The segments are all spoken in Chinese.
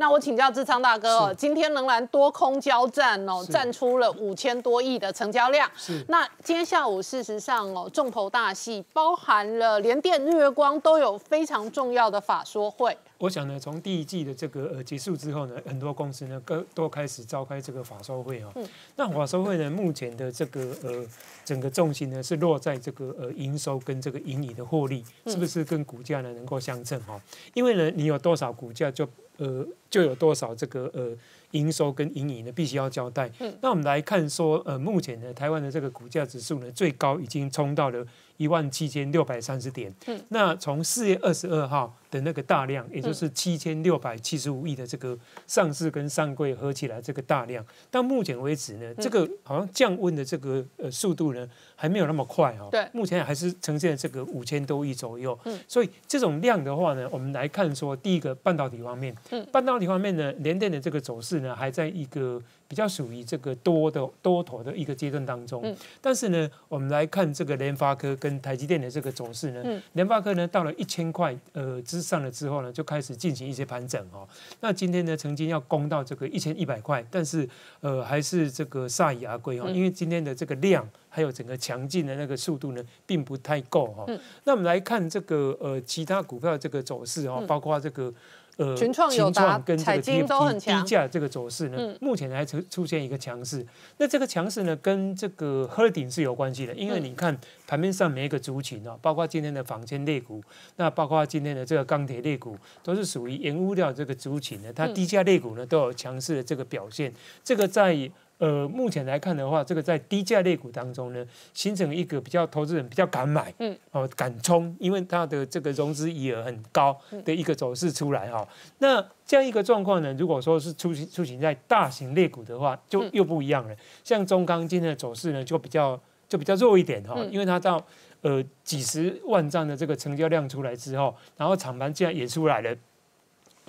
那我请教志昌大哥哦，今天仍然多空交战哦，占出了五千多亿的成交量。是，那今天下午事实上哦，重头大戏包含了联电、日月光都有非常重要的法说会。我想呢，从第一季的这个呃结束之后呢，很多公司呢都都开始召开这个法说会哦。嗯。那法说会呢，目前的这个呃，整个重心呢是落在这个呃营收跟这个盈利的获利，是不是跟股价呢能够相称哈？因为呢，你有多少股价就呃，就有多少这个呃营收跟盈盈呢？必须要交代。那我们来看说，呃，目前呢，台湾的这个股价指数呢，最高已经冲到了一万七千六百三十点。那从四月二十二号。的那个大量，也就是七千六百七十五亿的这个上市跟上柜合起来这个大量，到目前为止呢，这个好像降温的这个呃速度呢还没有那么快哦。对，目前还是呈现这个五千多亿左右。嗯，所以这种量的话呢，我们来看说，第一个半导体方面，半导体方面呢，联电的这个走势呢还在一个。比较属于这个多的多头的一个阶段当中，但是呢，我们来看这个联发科跟台积电的这个走势呢，联发科呢到了一千块呃之上了之后呢，就开始进行一些盘整哈。那今天呢，曾经要攻到这个一千一百块，但是呃，还是这个铩羽而归哈，因为今天的这个量还有整个强劲的那个速度呢，并不太够哈。那我们来看这个呃其他股票这个走势啊，包括这个。呃，群创、友达、彩晶都很强。低价这个走势呢，目前还出出现一个强势。那这个强势呢，跟这个 h r i n g 是有关系的，因为你看盘面上每一个族群哦，包括今天的纺间类股，那包括今天的这个钢铁类股，都是属于延物料这个族群的，它低价类股呢都有强势的这个表现。这个在呃，目前来看的话，这个在低价类股当中呢，形成一个比较投资人比较敢买，嗯，哦，敢冲，因为它的这个融资余额很高的一个走势出来哈。那这样一个状况呢，如果说是出行出行在大型类股的话，就又不一样了。像中钢今天的走势呢，就比较就比较弱一点哈，因为它到呃几十万张的这个成交量出来之后，然后厂盘竟然也出来了。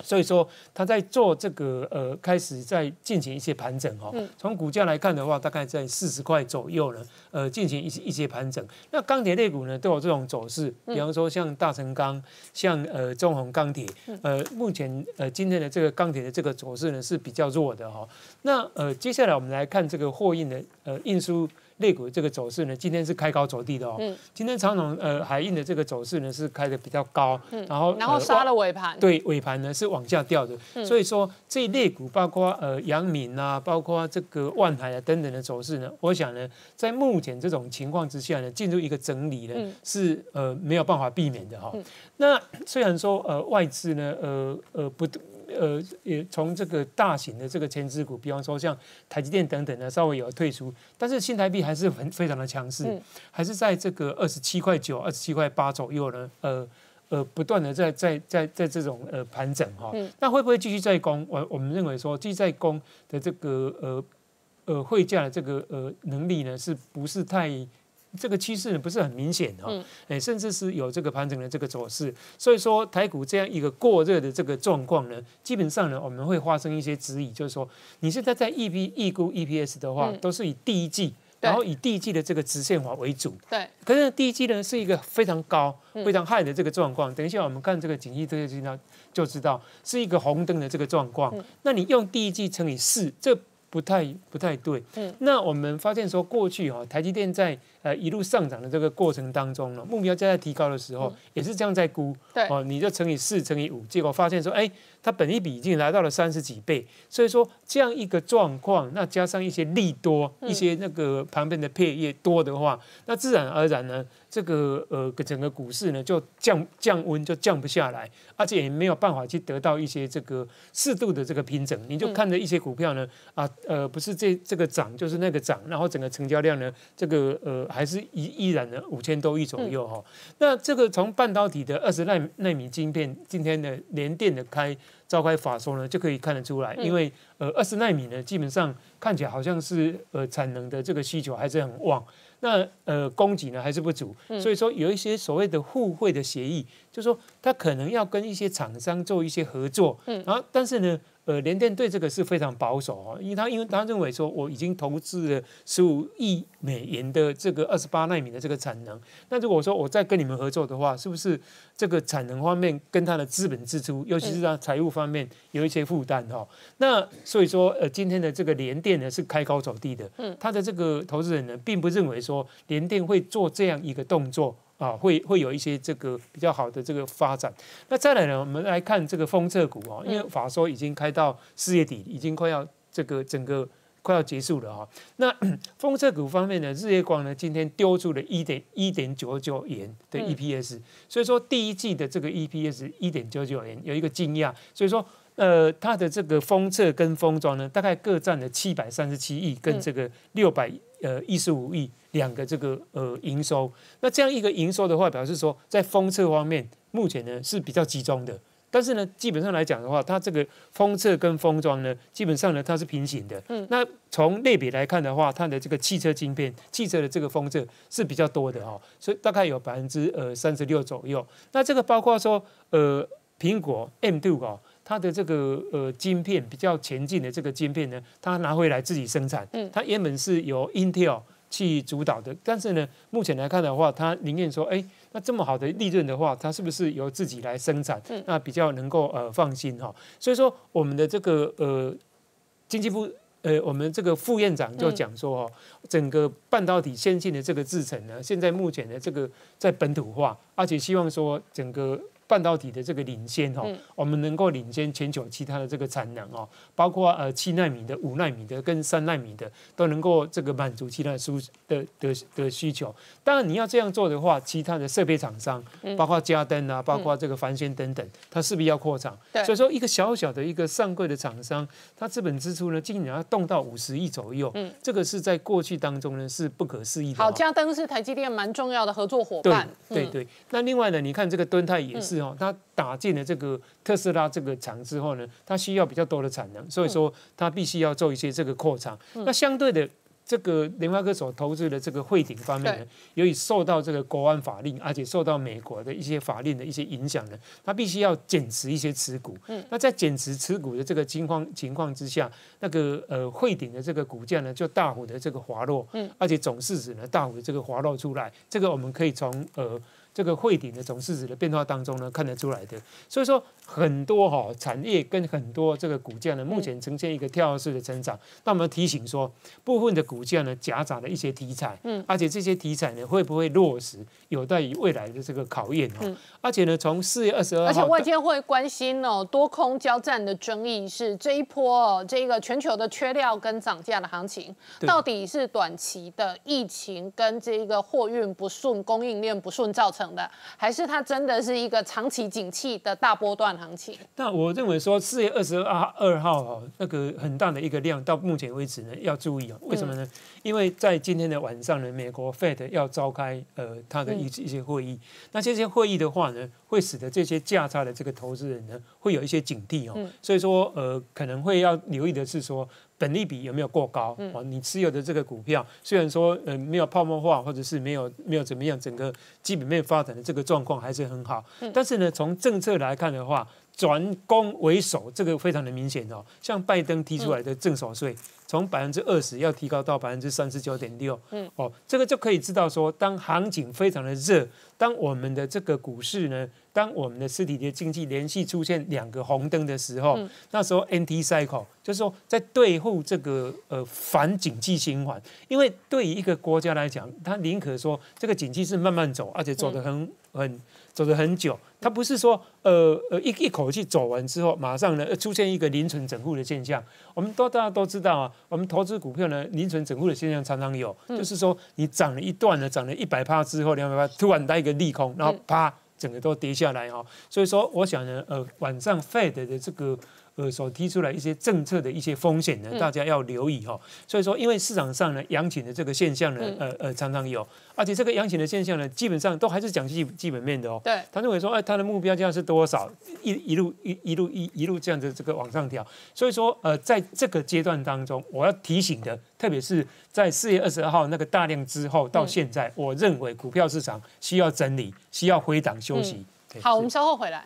所以说，他在做这个呃，开始在进行一些盘整哦。从股价来看的话，大概在四十块左右呢，呃，进行一些一些盘整。那钢铁类股呢，都有这种走势，比方说像大成钢、像呃中宏钢铁，呃，目前呃今天的这个钢铁的这个走势呢是比较弱的哈。那呃，接下来我们来看这个货运的呃运输。肋股这个走势呢，今天是开高走低的哦。嗯。今天长隆呃海印的这个走势呢是开的比较高，嗯。然后然后杀了尾盘。对，尾盘呢是往下掉的。嗯。所以说，这类股包括呃阳明啊，包括这个万海啊等等的走势呢，我想呢，在目前这种情况之下呢，进入一个整理呢是呃没有办法避免的哈。嗯。那虽然说呃外资呢呃呃不。呃，也从这个大型的这个前支股，比方说像台积电等等呢，稍微有退出，但是新台币还是很非常的强势，还是在这个二十七块九、二十七块八左右呢，呃呃，不断的在在在在这种呃盘整哈，那会不会继续在攻？我我们认为说，继续在攻的这个呃呃汇价的这个呃能力呢，是不是太？这个趋势呢不是很明显哈，哎，甚至是有这个盘整的这个走势，所以说台股这样一个过热的这个状况呢，基本上呢，我们会发生一些质疑，就是说你现在在 E p E 估、E P S 的话，都是以第一季，然后以第一季的这个直线化为主。对，可是第一季呢是一个非常高、非常 high 的这个状况。等一下我们看这个景气这些指标就知道，是一个红灯的这个状况。那你用第一季乘以四，这不太不太对。那我们发现说过去哈，台积电在呃，一路上涨的这个过程当中呢，目标价在提高的时候，也是这样在估，哦，你就乘以四，乘以五，结果发现说，哎，它本一比已经来到了三十几倍，所以说这样一个状况，那加上一些利多，一些那个旁边的配业多的话，那自然而然呢，这个呃整个股市呢就降降温，就降不下来，而且也没有办法去得到一些这个适度的这个平整，你就看着一些股票呢，啊，呃，不是这这个涨，就是那个涨，然后整个成交量呢，这个呃。还是一依然的五千多亿左右哈，那这个从半导体的二十奈奈米晶片今天的联电的开召开法说呢，就可以看得出来，因为呃二十奈米呢，基本上看起来好像是呃产能的这个需求还是很旺，那呃供给呢还是不足，所以说有一些所谓的互惠的协议，就是说它可能要跟一些厂商做一些合作，嗯，然后但是呢。呃，联电对这个是非常保守哈，因为他因为他认为说我已经投资了十五亿美元的这个二十八纳米的这个产能，那如果说我再跟你们合作的话，是不是这个产能方面跟他的资本支出，尤其是他财务方面有一些负担哈？那所以说呃，今天的这个联电呢是开高走低的，他的这个投资人呢并不认为说联电会做这样一个动作。啊，会会有一些这个比较好的这个发展。那再来呢，我们来看这个封测股啊，因为法说已经开到四月底，已经快要这个整个快要结束了哈。那封 测股方面呢，日月光呢今天丢出了一点一点九九元的 EPS，所以说第一季的这个 EPS 一点九九元有一个惊讶，所以说呃，它的这个封测跟封装呢，大概各占了七百三十七亿跟这个六百。呃，一十五亿两个这个呃营收，那这样一个营收的话，表示说在封测方面目前呢是比较集中的，但是呢，基本上来讲的话，它这个封测跟封装呢，基本上呢它是平行的。嗯，那从类别来看的话，它的这个汽车晶片、汽车的这个封测是比较多的哈，所以大概有百分之呃三十六左右。那这个包括说呃苹果 M two 哦，它的这个呃晶片比较前进的这个晶片呢，它拿回来自己生产。嗯，它原本是由 Intel 去主导的，但是呢，目前来看的话，它宁愿说，哎，那这么好的利润的话，它是不是由自己来生产？嗯，那比较能够呃放心哈。所以说，我们的这个呃经济部呃，我们这个副院长就讲说哦，整个半导体先进的这个制程呢，现在目前的这个在本土化，而且希望说整个。半导体的这个领先哦，我们能够领先全球其他的这个产能哦，包括呃七纳米的、五纳米的跟三纳米的都能够这个满足其他的需的的的需求。当然你要这样做的话，其他的设备厂商，包括嘉登啊，包括这个凡仙等等，它势必要扩厂。所以说一个小小的一个上柜的厂商，它资本支出呢，竟然要动到五十亿左右。嗯，这个是在过去当中呢是不可思议的。好，嘉登是台积电蛮重要的合作伙伴。对对对，那另外呢，你看这个敦泰也是。它打进了这个特斯拉这个厂之后呢，它需要比较多的产能，所以说它必须要做一些这个扩厂。那相对的，这个联发科所投资的这个汇顶方面呢，由于受到这个国安法令，而且受到美国的一些法令的一些影响呢，它必须要减持一些持股。嗯，那在减持持股的这个情况情况之下，那个呃汇顶的这个股价呢，就大幅的这个滑落，嗯，而且总市值呢，大幅的这个滑落出来。这个我们可以从呃。这个汇顶的总市值的变化当中呢，看得出来的。所以说，很多哈产业跟很多这个股价呢，目前呈现一个跳跃式的成长。那我们提醒说，部分的股价呢，夹杂了一些题材，嗯，而且这些题材呢，会不会落实，有待于未来的这个考验哦。嗯。而且呢，从四月二十二号，而且外界会关心哦，多空交战的争议是这一波这个全球的缺料跟涨价的行情，到底是短期的疫情跟这个货运不顺、供应链不顺造成。等的，还是它真的是一个长期景气的大波段行情？那我认为说四月二十二二号哈，那个很大的一个量，到目前为止呢，要注意啊，为什么呢？因为在今天的晚上呢，美国 Fed 要召开呃它的一一些会议，那这些会议的话呢，会使得这些价差的这个投资人呢，会有一些警惕哦，所以说呃可能会要留意的是说。本利比有没有过高？哦，你持有的这个股票虽然说呃没有泡沫化，或者是没有没有怎么样，整个基本面发展的这个状况还是很好。但是呢，从政策来看的话，转攻为守这个非常的明显哦。像拜登提出来的正手税，从百分之二十要提高到百分之三十九点六，哦，这个就可以知道说，当行情非常的热，当我们的这个股市呢。当我们的实体经济连续出现两个红灯的时候，那时候 NT cycle 就是说在对付这个呃反景济循环，因为对于一个国家来讲，它宁可说这个景济是慢慢走，而且走得很很走得很久，它不是说呃呃一一口气走完之后，马上呢出现一个零存整付的现象。我们都大家都知道啊，我们投资股票呢零存整付的现象常常有，就是说你涨了一段呢，涨了一百趴之后两百趴，突然来一个利空，然后啪。整个都跌下来哈，所以说我想呢，呃，晚上 Fed 的这个。呃，所提出来一些政策的一些风险呢，大家要留意哈。所以说，因为市场上呢，羊情的这个现象呢，呃呃，常常有，而且这个羊情的现象呢，基本上都还是讲基基本面的哦。对。他认为说，哎，他的目标价是多少？一一路一一路一一路这样的这个往上调。所以说，呃，在这个阶段当中，我要提醒的，特别是在四月二十二号那个大量之后到现在，我认为股票市场需要整理，需要回档休息。好，我们稍后回来。